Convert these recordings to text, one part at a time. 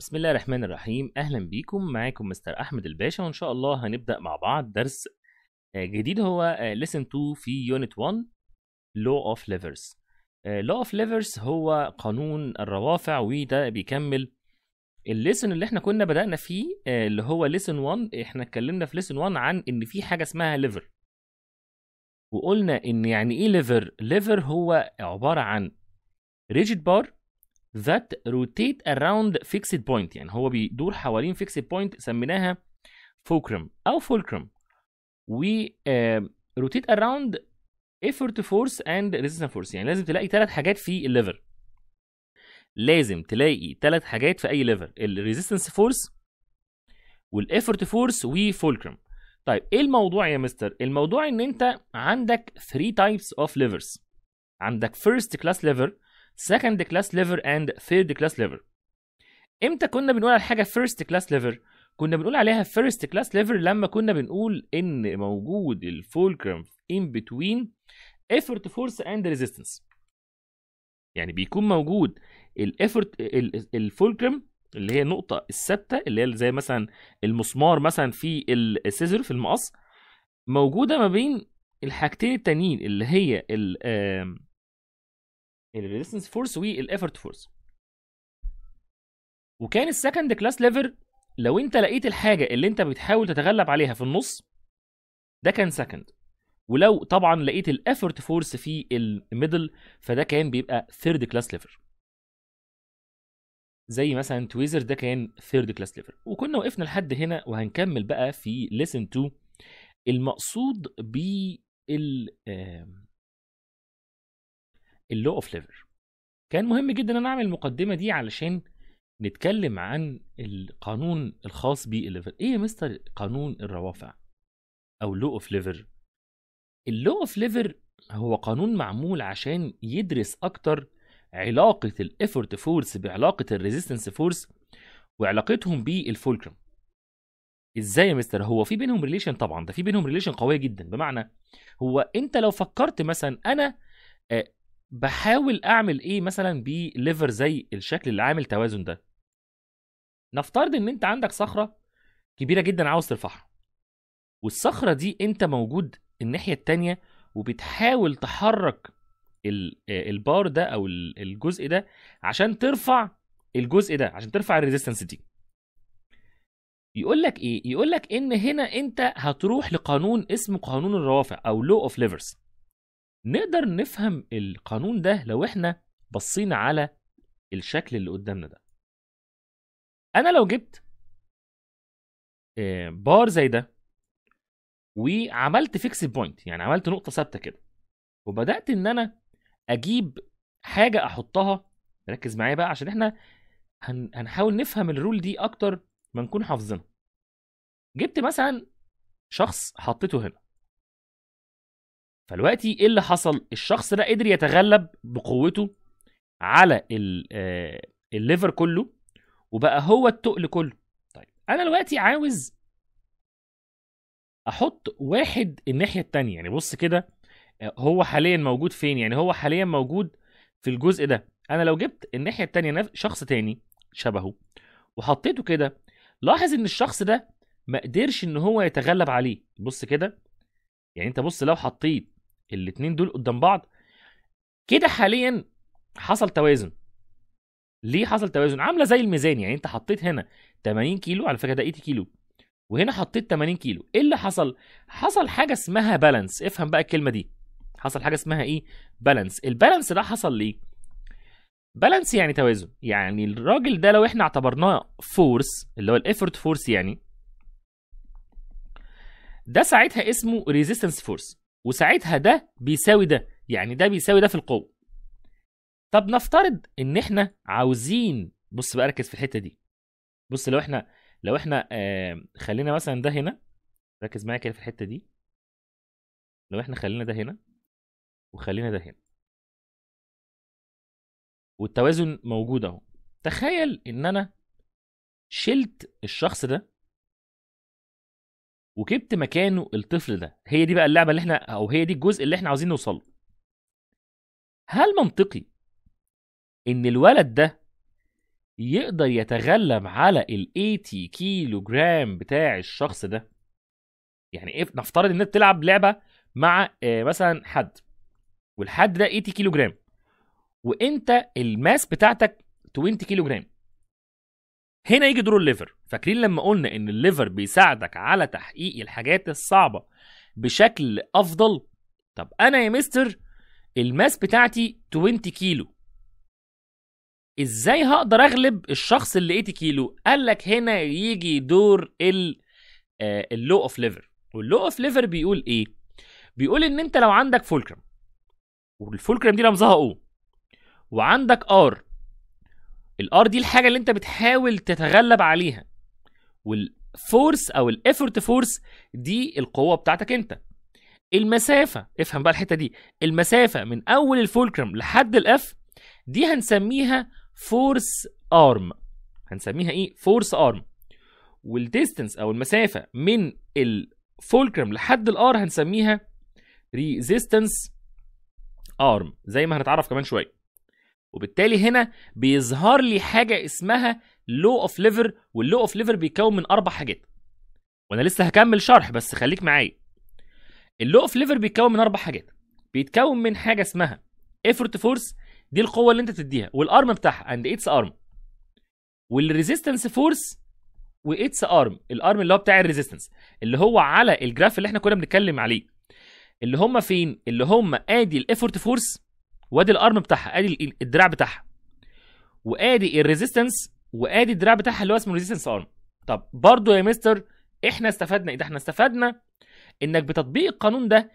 بسم الله الرحمن الرحيم اهلا بيكم معاكم مستر احمد الباشا وان شاء الله هنبدا مع بعض درس آه، جديد هو آه، ليسن 2 في يونت 1 لو اوف ليفرز لو اوف ليفرز هو قانون الروافع وده بيكمل الليسن اللي احنا كنا بدأنا فيه آه، اللي هو ليسن 1 احنا اتكلمنا في ليسن 1 عن ان في حاجه اسمها ليفر وقلنا ان يعني ايه ليفر ليفر هو عباره عن ريجيد بار that rotate around fixed point يعني هو بيدور حوالين fixed point سميناها fulcrum او fulcrum و uh, rotate around effort force and resistance force يعني لازم تلاقي ثلاث حاجات في الليفر لازم تلاقي ثلاث حاجات في اي ليفر الريزيستنس فورس والافورت فورس وفولكرم طيب ايه الموضوع يا مستر الموضوع ان انت عندك 3 types of levers عندك first class lever second class ليفر and third class ليفر امتى كنا بنقول على حاجه first class ليفر كنا بنقول عليها first class ليفر لما كنا بنقول ان موجود الفولكرم in between effort force and resistance يعني بيكون موجود الافورت الفولكرم اللي هي النقطه الثابته اللي هي زي مثلا المسمار مثلا في السيزر في المقص موجوده ما بين الحاجتين التانيين اللي هي الريزيستنس فورس effort فورس وكان السكند كلاس ليفر لو انت لقيت الحاجه اللي انت بتحاول تتغلب عليها في النص ده كان سكند ولو طبعا لقيت effort فورس في الميدل فده كان بيبقى ثيرد كلاس ليفر زي مثلا تويزر ده كان ثيرد كلاس ليفر وكنا وقفنا لحد هنا وهنكمل بقى في ليسن 2 المقصود بال اللو اوف ليفر كان مهم جدا ان انا اعمل المقدمه دي علشان نتكلم عن القانون الخاص بالليفر ايه يا مستر قانون الروافع او لو اوف ليفر اللو اوف ليفر هو قانون معمول عشان يدرس اكتر علاقه الايفورت فورس بعلاقه الريزيستنس فورس وعلاقتهم بالفولكرم ازاي يا مستر هو في بينهم ريليشن طبعا ده في بينهم ريليشن قويه جدا بمعنى هو انت لو فكرت مثلا انا آه، بحاول اعمل ايه مثلا بليفر زي الشكل اللي عامل توازن ده نفترض ان انت عندك صخره كبيره جدا عاوز ترفعها والصخره دي انت موجود الناحيه الثانيه وبتحاول تحرك آه، البار ده او الجزء ده عشان ترفع الجزء ده عشان ترفع الريزيستنس دي يقول لك ايه يقول لك ان هنا انت هتروح لقانون اسمه قانون الروافع او لو اوف ليفرز نقدر نفهم القانون ده لو احنا بصينا على الشكل اللي قدامنا ده انا لو جبت آه، بار زي ده وعملت فيكس بوينت يعني عملت نقطه ثابته كده وبدات ان انا اجيب حاجه احطها ركز معايا بقى عشان احنا هنحاول نفهم الرول دي اكتر ما نكون حافظينها جبت مثلا شخص حطيته هنا فالوقتي ايه اللي حصل الشخص ده قدر يتغلب بقوته على آه، الليفر كله وبقى هو التقل كله طيب انا دلوقتي عاوز احط واحد الناحيه التانية يعني بص كده آه، هو حاليا موجود فين يعني هو حاليا موجود في الجزء ده انا لو جبت الناحيه التانية شخص تاني شبهه وحطيته كده لاحظ ان الشخص ده ما قدرش ان هو يتغلب عليه بص كده يعني انت بص لو حطيت الاثنين دول قدام بعض كده حاليا حصل توازن ليه حصل توازن عامله زي الميزان يعني انت حطيت هنا 80 كيلو على فكره ده 80 كيلو وهنا حطيت 80 كيلو ايه اللي حصل حصل حاجه اسمها بالانس افهم بقى الكلمه دي حصل حاجه اسمها ايه بالانس البالانس ده حصل ليه بالانس يعني توازن يعني الراجل ده لو احنا اعتبرناه فورس اللي هو الافورت فورس يعني ده ساعتها اسمه ريزيستنس فورس وساعتها ده بيساوي ده يعني ده بيساوي ده في القوه طب نفترض ان احنا عاوزين بص بقى ركز في الحته دي بص لو احنا لو احنا آه خلينا مثلا ده هنا ركز معايا كده في الحته دي لو احنا خلينا ده هنا وخلينا ده هنا والتوازن موجود اهو تخيل ان انا شلت الشخص ده وجبت مكانه الطفل ده هي دي بقى اللعبه اللي احنا او هي دي الجزء اللي احنا عاوزين نوصل له هل منطقي ان الولد ده يقدر يتغلب على ال 80 كيلو جرام بتاع الشخص ده يعني ايه نفترض انك تلعب لعبه مع آه، مثلا حد والحد ده 80 كيلو جرام وانت الماس بتاعتك 20 كيلو جرام هنا يجي دور الليفر فاكرين لما قلنا ان الليفر بيساعدك على تحقيق الحاجات الصعبه بشكل افضل طب انا يا مستر الماس بتاعتي 20 كيلو ازاي هقدر اغلب الشخص اللي 80 كيلو قال لك هنا يجي دور اللو اوف ليفر واللو اوف ليفر بيقول ايه بيقول ان انت لو عندك فولكرم والفولكرم دي رمزها او وعندك ار الار دي الحاجه اللي انت بتحاول تتغلب عليها والفورس او الافورت فورس دي القوه بتاعتك انت المسافه افهم بقى الحته دي المسافه من اول الفولكرم لحد الاف دي هنسميها فورس ارم هنسميها ايه فورس ارم والديستنس او المسافه من الفولكرم لحد الار هنسميها ريزيستنس ارم زي ما هنتعرف كمان شويه وبالتالي هنا بيظهر لي حاجه اسمها لو اوف ليفر واللو اوف ليفر بيتكون من اربع حاجات وانا لسه هكمل شرح بس خليك معايا اللو اوف ليفر بيتكون من اربع حاجات بيتكون من حاجه اسمها ايفورت فورس دي القوه اللي انت تديها والارم بتاعها اند اتس ارم والريزيستنس فورس واتس ارم الارم اللي هو بتاع الريزيستنس اللي هو على الجراف اللي احنا كنا بنتكلم عليه اللي هم فين اللي هم ادي الايفورت فورس وادي الارم بتاعها ادي الدراع بتاعها وادي الريزيستنس وادي الدراع بتاعها اللي هو اسمه ريزيستنس ارم طب برضه يا مستر احنا استفدنا ايه ده احنا استفدنا انك بتطبيق القانون ده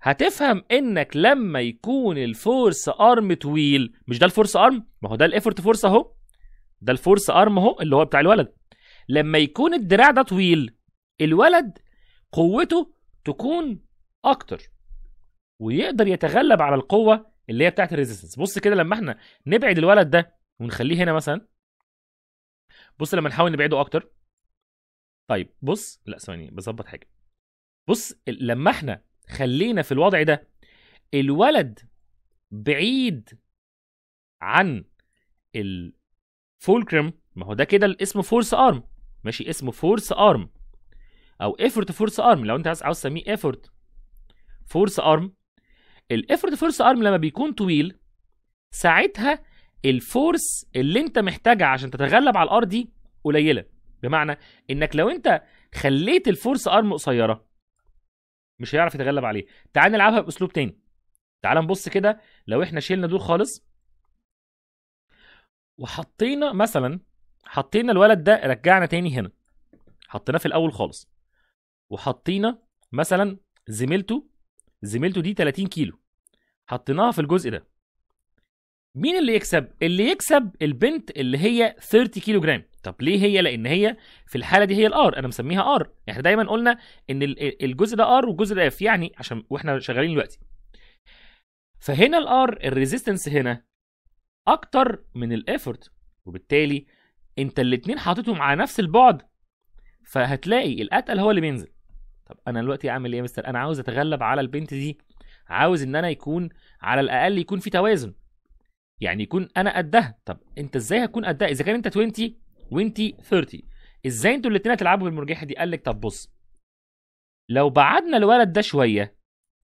هتفهم انك لما يكون الفورس ارم طويل مش ده الفورس ارم ما هو ده الافورت فورس اهو ده الفورس ارم اهو اللي هو بتاع الولد لما يكون الدراع ده طويل الولد قوته تكون اكتر ويقدر يتغلب على القوه اللي هي بتاعت الريزيستنس بص كده لما احنا نبعد الولد ده ونخليه هنا مثلا بص لما نحاول نبعده اكتر طيب بص لا ثواني بظبط حاجه بص لما احنا خلينا في الوضع ده الولد بعيد عن الفولكرم ما هو ده كده اسمه فورس ارم ماشي اسمه فورس ارم او افورت فورس ارم لو انت عاوز تسميه افورت فورس ارم الافورت فورس ارم لما بيكون طويل ساعتها الفورس اللي انت محتاجها عشان تتغلب على الار دي قليله بمعنى انك لو انت خليت الفورس ارم قصيره مش هيعرف يتغلب عليه تعال نلعبها باسلوب تاني تعال نبص كده لو احنا شيلنا دول خالص وحطينا مثلا حطينا الولد ده رجعنا تاني هنا حطيناه في الاول خالص وحطينا مثلا زميلته زميلته دي 30 كيلو حطيناها في الجزء ده مين اللي يكسب اللي يكسب البنت اللي هي 30 كيلو جرام طب ليه هي لان هي في الحاله دي هي الار انا مسميها ار يعني احنا دايما قلنا ان الجزء ده ار والجزء ده اف يعني عشان واحنا شغالين دلوقتي فهنا الار الريزيستنس هنا اكتر من Effort وبالتالي انت الاتنين حاططهم على نفس البعد فهتلاقي الاتقل هو اللي بينزل طب انا دلوقتي اعمل ايه يا مستر انا عاوز اتغلب على البنت دي عاوز ان انا يكون على الاقل يكون في توازن يعني يكون انا قدها طب انت ازاي هتكون قدها اذا كان انت 20 وانت 30 ازاي انتوا الاثنين هتلعبوا بالمرجحه دي قال لك طب بص لو بعدنا الولد ده شويه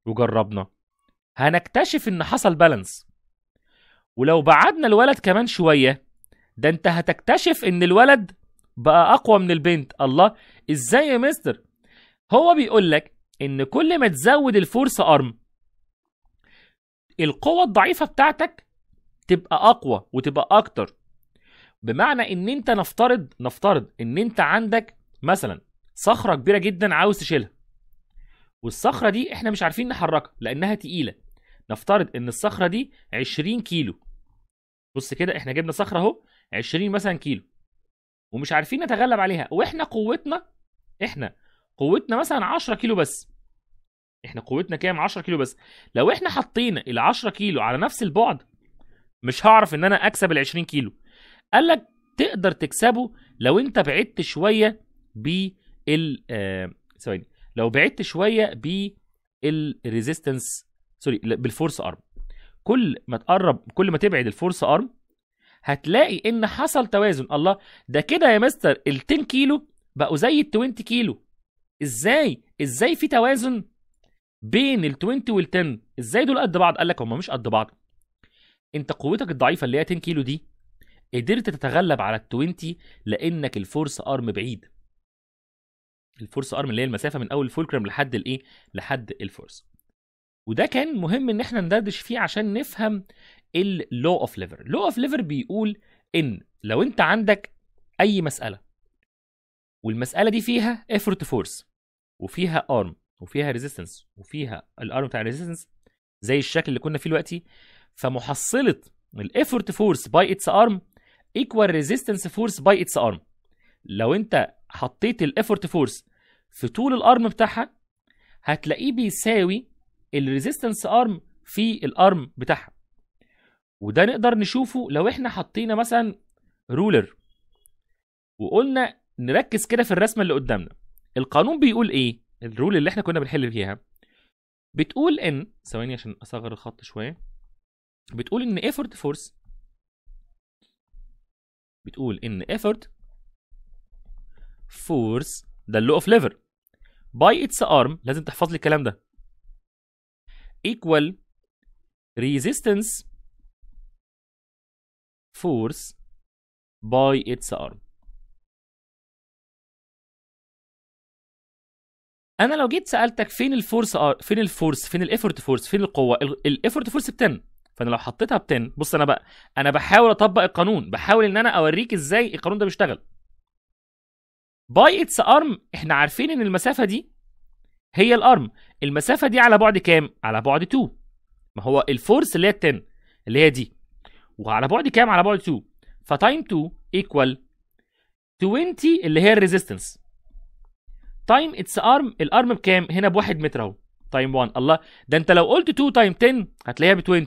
وجربنا هنكتشف ان حصل بالانس ولو بعدنا الولد كمان شويه ده انت هتكتشف ان الولد بقى اقوى من البنت الله ازاي يا مستر هو بيقول لك ان كل ما تزود الفورس ارم القوة الضعيفة بتاعتك تبقى أقوى وتبقى أكتر بمعنى إن أنت نفترض نفترض إن أنت عندك مثلا صخرة كبيرة جدا عاوز تشيلها والصخرة دي إحنا مش عارفين نحركها لأنها تقيلة نفترض إن الصخرة دي 20 كيلو بص كده إحنا جبنا صخرة أهو 20 مثلا كيلو ومش عارفين نتغلب عليها وإحنا قوتنا إحنا قوتنا مثلا 10 كيلو بس احنا قوتنا كام 10 كيلو بس لو احنا حطينا ال 10 كيلو على نفس البعد مش هعرف ان انا اكسب ال 20 كيلو قال لك تقدر تكسبه لو انت بعدت شويه بال آه، ثواني آه... لو بعدت شويه بالريزيستنس سوري بالفورس ارم كل ما تقرب كل ما تبعد الفورس ارم هتلاقي ان حصل توازن الله ده كده يا مستر ال 10 كيلو بقوا زي ال 20 كيلو ازاي ازاي في توازن بين ال 20 وال 10 ازاي دول قد بعض قال لك هم مش قد بعض انت قوتك الضعيفه اللي هي 10 كيلو دي قدرت تتغلب على ال 20 لانك الفورس ارم بعيد الفورس ارم اللي هي المسافه من اول الفولكرم لحد الايه لحد الفورس وده كان مهم ان احنا ندردش فيه عشان نفهم اللو اوف ليفر لو اوف ليفر بيقول ان لو انت عندك اي مساله والمساله دي فيها افورت فورس وفيها ارم وفيها ريزيستنس وفيها الارم بتاع الريزيستنس زي الشكل اللي كنا فيه دلوقتي فمحصله الايفورت فورس باي اتس ارم ايكوال ريزيستنس فورس باي اتس ارم لو انت حطيت الايفورت فورس في طول الارم بتاعها هتلاقيه بيساوي الريزيستنس ارم في الارم بتاعها وده نقدر نشوفه لو احنا حطينا مثلا رولر وقلنا نركز كده في الرسمه اللي قدامنا القانون بيقول ايه الرول اللي احنا كنا بنحل فيها بتقول ان ثواني عشان اصغر الخط شويه بتقول ان effort force بتقول ان effort force ده اللو اوف ليفر by its arm لازم تحفظ لي الكلام ده equal resistance force by its arm انا لو جيت سالتك فين الفورس ار فين الفورس فين الافورت فورس فين القوه الافورت فورس ب 10 فانا لو حطيتها ب 10 بص انا بقى انا بحاول اطبق القانون بحاول ان انا اوريك ازاي القانون ده بيشتغل باي اتس ارم احنا عارفين ان المسافه دي هي الارم المسافه دي على بعد كام على بعد 2 ما هو الفورس اللي هي 10 اللي هي دي وعلى بعد كام على بعد 2 فتايم 2 ايكوال 20 اللي هي الريزيستنس تايم اتس ارم الارم بكام هنا بواحد متر اهو تايم 1 الله ده انت لو قلت 2 تايم 10 هتلاقيها ب 20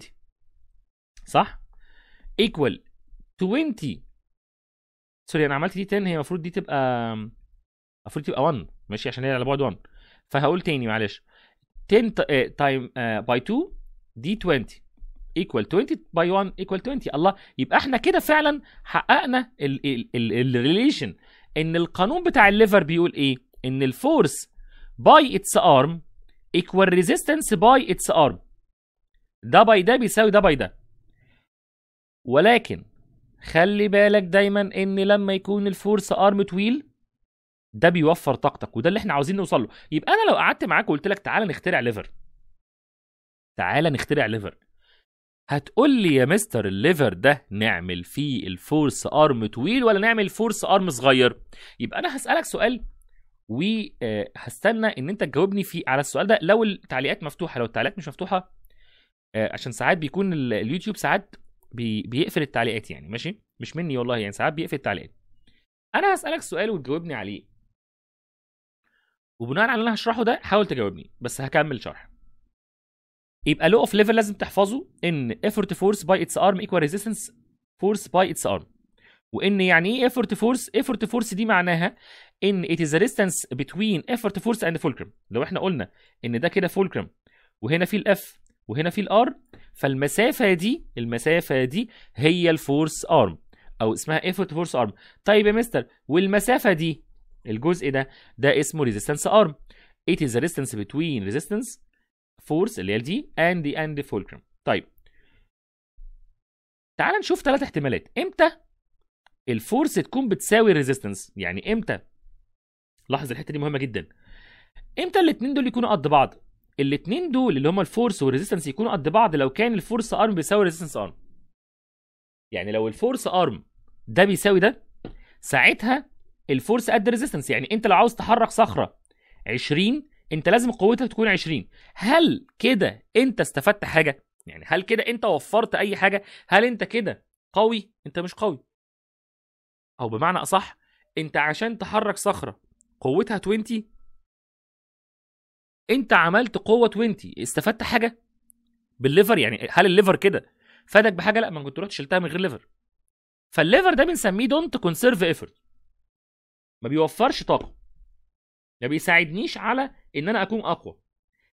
صح ايكوال 20 سوري انا عملت دي 10 هي المفروض دي تبقى المفروض تبقى 1 ماشي عشان هي على بعد 1 فهقول تاني معلش 10 آه، تايم باي آه، 2 دي 20 ايكوال 20 باي 1 ايكوال 20 الله يبقى احنا كده فعلا حققنا الريليشن ان القانون بتاع الليفر بيقول ايه ان الفورس باي اتس ارم ايكوال ريزيستنس باي اتس ارم ده باي ده بيساوي ده باي ده ولكن خلي بالك دايما ان لما يكون الفورس ارم طويل ده بيوفر طاقتك وده اللي احنا عاوزين نوصل له يبقى انا لو قعدت معاك وقلت لك تعالى نخترع ليفر تعالى نخترع ليفر هتقول لي يا مستر الليفر ده نعمل فيه الفورس ارم طويل ولا نعمل فورس ارم صغير يبقى انا هسالك سؤال وهستنى آه، ان انت تجاوبني في على السؤال ده لو التعليقات مفتوحه لو التعليقات مش مفتوحه آه، عشان ساعات بيكون اليوتيوب ساعات بي بيقفل التعليقات يعني ماشي مش مني والله يعني ساعات بيقفل التعليقات انا هسالك سؤال وتجاوبني عليه وبناء على اللي انا هشرحه ده حاول تجاوبني بس هكمل شرح يبقى لو اوف ليفل لازم تحفظه ان effort force by its arm equal resistance force by its arm وان يعني ايه effort force effort force دي معناها ان it is the distance between effort force and fulcrum لو احنا قلنا ان ده كده fulcrum وهنا في الاف وهنا في الار فالمسافه دي المسافه دي هي الفورس ارم او اسمها effort force arm طيب يا مستر والمسافه دي الجزء ده ده اسمه resistance arm it is the distance between resistance force اللي هي دي and the and the fulcrum طيب تعال نشوف ثلاث احتمالات امتى الفورس تكون بتساوي الريزيستنس يعني امتى لاحظ الحته دي مهمه جدا امتى الاثنين دول يكونوا قد بعض الاثنين دول اللي هما الفورس والريزيستنس يكونوا قد بعض لو كان الفورس ارم بيساوي ريزيستنس ارم يعني لو الفورس ارم ده بيساوي ده ساعتها الفورس قد ريزيستنس يعني انت لو عاوز تحرك صخره 20 انت لازم قوتها تكون 20 هل كده انت استفدت حاجه يعني هل كده انت وفرت اي حاجه هل انت كده قوي انت مش قوي او بمعنى اصح انت عشان تحرك صخره قوتها 20 انت عملت قوه 20 استفدت حاجه بالليفر يعني هل الليفر كده فادك بحاجه لا ما كنت رحت شلتها من غير ليفر فالليفر ده بنسميه دونت كونسيرف ايفورت ما بيوفرش طاقه ما بيساعدنيش على ان انا اكون اقوى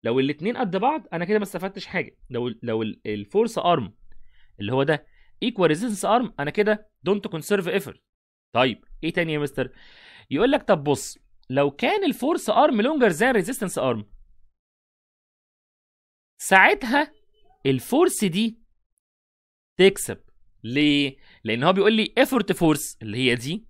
لو الاثنين قد بعض انا كده ما استفدتش حاجه لو لو الفورس ارم اللي هو ده ايكوال ريزيستنس ارم انا كده دونت كونسيرف ايفورت طيب ايه تاني يا مستر يقول لك طب بص لو كان الفورس ارم لونجر ذان الريزيستنس ارم ساعتها الفورس دي تكسب ليه؟ لان هو بيقول لي effort force اللي هي دي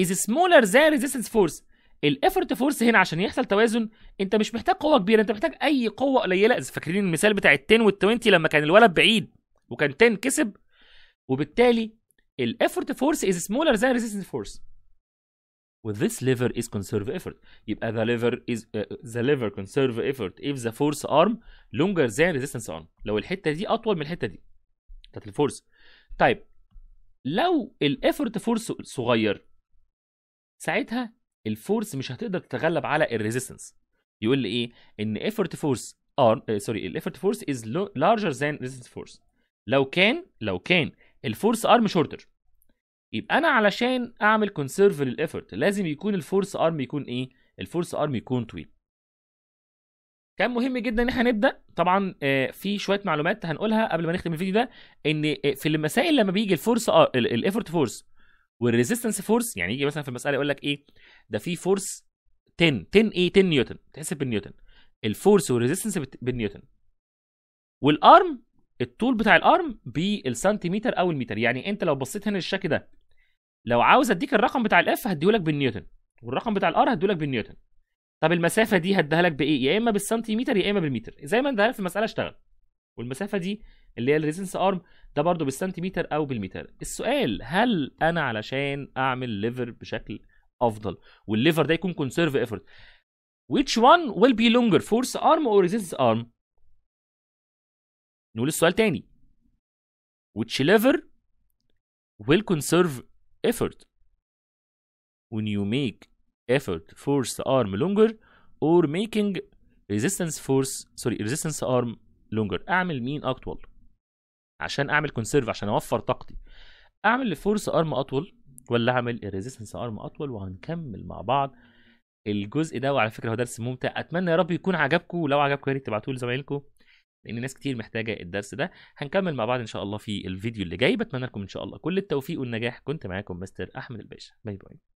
is smaller than resistance force الايفورت فورس هنا عشان يحصل توازن انت مش محتاج قوه كبيره انت محتاج اي قوه قليله فاكرين المثال بتاع ال 10 وال 20 لما كان الولد بعيد وكان 10 كسب وبالتالي الايفورت فورس از سمولر ذان ريزيستنس فورس with this lever is conserve effort يبقى the lever is uh, the lever conserve effort if the force arm longer than resistance arm لو الحته دي اطول من الحته دي بتاعت الفورس طيب لو الافورت فورس صغير ساعتها الفورس مش هتقدر تتغلب على الريزيستنس يقول لي ايه ان effort force ار آه، سوري effort فورس از لارجر ذان ريزيستنس فورس لو كان لو كان الفورس ارم شورتر يبقى انا علشان اعمل كونسيرف للافورت لازم يكون الفورس ارم يكون ايه الفورس ارم يكون طويل كان مهم جدا ان احنا نبدا طبعا آه، في شويه معلومات هنقولها قبل ما نختم الفيديو ده ان آه، في المسائل لما بيجي الفورس الايفورت فورس والريزيستنس فورس يعني يجي مثلا في المساله يقول لك ايه ده في فورس 10 10 ايه 10 نيوتن تحسب بالنيوتن الفورس والريزيستنس بالنيوتن والارم الطول بتاع الارم بالسنتيمتر او المتر يعني انت لو بصيت هنا للشكل ده لو عاوز اديك الرقم بتاع الاف هديهولك بالنيوتن والرقم بتاع الار هديهولك بالنيوتن طب المسافه دي هديها لك بايه يا اما بالسنتيمتر يا اما بالمتر زي ما انت عارف المساله اشتغل والمسافه دي اللي هي الريزنس ارم ده برضو بالسنتيمتر او بالمتر السؤال هل انا علشان اعمل ليفر بشكل افضل والليفر ده يكون كونسيرف ايفورت which one will be longer force arm or resistance arm نقول السؤال تاني which lever will conserve effort when you make effort force arm longer or making resistance force sorry resistance arm longer اعمل مين اطول عشان اعمل كونسيرف عشان اوفر طاقتي اعمل الفورس ارم اطول ولا اعمل الريزيستنس ارم اطول وهنكمل مع بعض الجزء ده وعلى فكره هو درس ممتع اتمنى يا رب يكون عجبكم ولو عجبكم يا ريت تبعتوه لزمايلكم لان ناس كتير محتاجه الدرس ده هنكمل مع بعض ان شاء الله في الفيديو اللي جاي بتمنى لكم ان شاء الله كل التوفيق والنجاح كنت معاكم مستر احمد الباشا باي باي